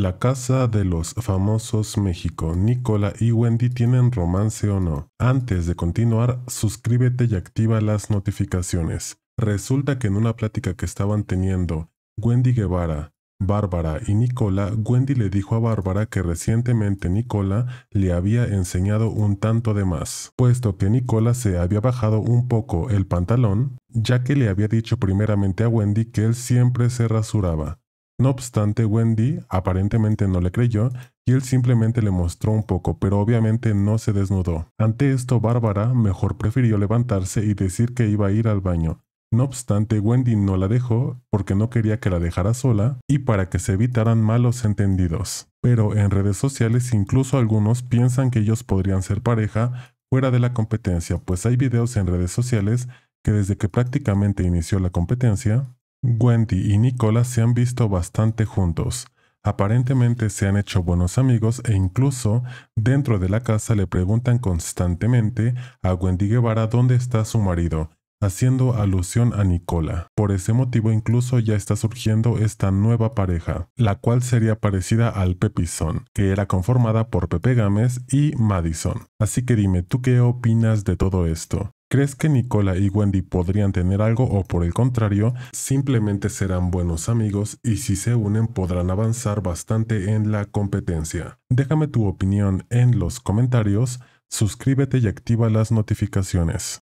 La casa de los famosos México, Nicola y Wendy tienen romance o no. Antes de continuar, suscríbete y activa las notificaciones. Resulta que en una plática que estaban teniendo Wendy Guevara, Bárbara y Nicola, Wendy le dijo a Bárbara que recientemente Nicola le había enseñado un tanto de más, puesto que Nicola se había bajado un poco el pantalón, ya que le había dicho primeramente a Wendy que él siempre se rasuraba. No obstante, Wendy aparentemente no le creyó y él simplemente le mostró un poco, pero obviamente no se desnudó. Ante esto, Bárbara mejor prefirió levantarse y decir que iba a ir al baño. No obstante, Wendy no la dejó porque no quería que la dejara sola y para que se evitaran malos entendidos. Pero en redes sociales incluso algunos piensan que ellos podrían ser pareja fuera de la competencia, pues hay videos en redes sociales que desde que prácticamente inició la competencia, Wendy y Nicola se han visto bastante juntos. Aparentemente se han hecho buenos amigos e incluso dentro de la casa le preguntan constantemente a Wendy Guevara dónde está su marido haciendo alusión a Nicola. Por ese motivo incluso ya está surgiendo esta nueva pareja, la cual sería parecida al Pepizón, que era conformada por Pepe Gámez y Madison. Así que dime, ¿tú qué opinas de todo esto? ¿Crees que Nicola y Wendy podrían tener algo o por el contrario, simplemente serán buenos amigos y si se unen podrán avanzar bastante en la competencia? Déjame tu opinión en los comentarios, suscríbete y activa las notificaciones.